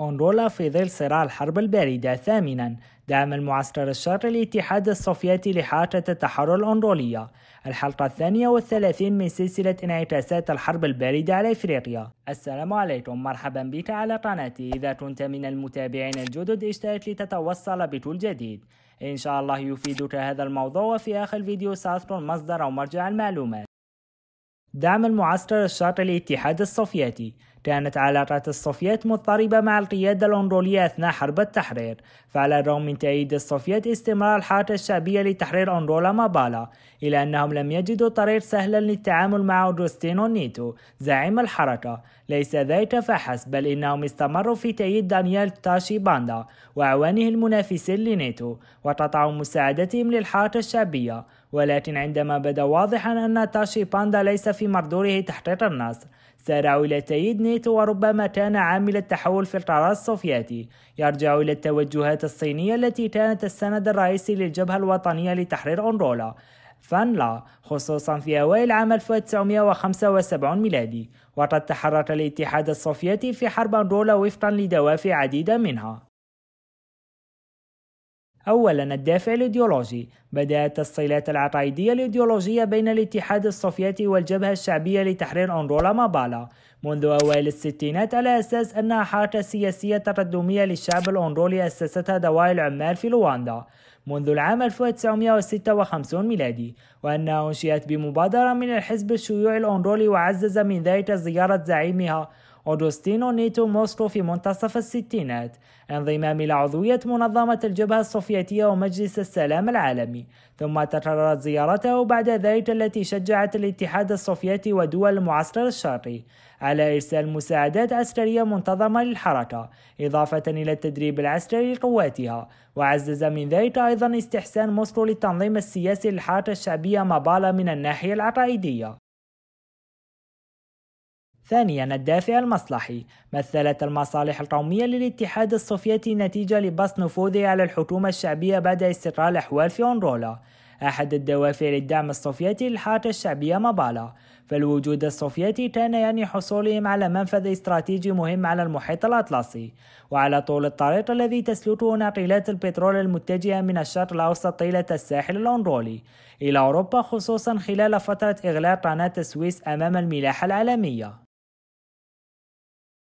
أنرولا فيدل صراع الحرب الباردة ثامنا دعم المعسكر الشرقي الاتحاد السوفيتي لحركة التحرر الأنرولية الحلقة الثانية والثلاثين من سلسلة انعكاسات الحرب الباردة على إفريقيا السلام عليكم مرحبا بك على قناتي إذا كنت من المتابعين الجدد اشترك لتتوصل بكل جديد إن شاء الله يفيدك هذا الموضوع وفي آخر الفيديو سأذكر مصدر أو مرجع المعلومات دعم المعسكر الشرقي الاتحاد السوفيتي كانت علاقات الصوفيات مضطربة مع القيادة الأنضولية أثناء حرب التحرير فعلى الرغم من تأييد الصوفيات استمرار الحركة الشعبية لتحرير أنرولا مابالا إلا أنهم لم يجدوا طريق سهلا للتعامل مع أوغستينو نيتو زعيم الحركة ليس ذلك فحسب بل إنهم استمروا في تأييد دانيال تاشي باندا وأعوانه المنافسين لنيتو وقطعوا مساعدتهم للحركة الشعبية ولكن عندما بدا واضحا أن تاشي باندا ليس في مقدوره تحقيق النصر سارعوا إلى تأييد نيتو وربما كان عامل التحول في القرار السوفياتي يرجع إلى التوجهات الصينية التي كانت السند الرئيسي للجبهة الوطنية لتحرير أنرولا فانلا خصوصا في أوائل عام 1975 ميلادي وقد تحرك الاتحاد السوفيتي في حرب أنرولا وفقا لدوافع عديدة منها أولا الدافع الإيديولوجي بدأت الصلات العقائدية الإيديولوجية بين الاتحاد السوفيتي والجبهة الشعبية لتحرير أنرولا مابالا منذ أوائل الستينات على أساس أنها حركة سياسية تقدمية للشعب الأنرولي أسستها دوائر العمال في لواندا منذ العام 1956 ميلادي وأنها أنشئت بمبادرة من الحزب الشيوعي الأنرولي وعزز من ذلك زيارة زعيمها أوغوستينو نيتو موسكو في منتصف الستينات انضمام إلى عضوية منظمة الجبهة السوفيتية ومجلس السلام العالمي ثم تكررت زيارته بعد ذلك التي شجعت الاتحاد السوفيتي ودول المعسكر الشرقي على إرسال مساعدات عسكرية منتظمة للحركة إضافة إلى التدريب العسكري لقواتها وعزز من ذلك أيضا استحسان موسكو للتنظيم السياسي للحركة الشعبية مبالا من الناحية العقائدية ثانيا الدافع المصلحي مثلت المصالح القومية للاتحاد السوفيتي نتيجة لبسط نفوذه على الحكومة الشعبية بعد استقرار الأحوال في أونرولا أحد الدوافع للدعم السوفيتي للحركة الشعبية مبالا فالوجود السوفيتي كان يعني حصولهم على منفذ استراتيجي مهم على المحيط الأطلسي وعلى طول الطريق الذي تسلكه ناقلات البترول المتجهة من الشرق الأوسط طيلة الساحل الأنرولي إلى أوروبا خصوصا خلال فترة إغلاق قناة السويس أمام الملاحة العالمية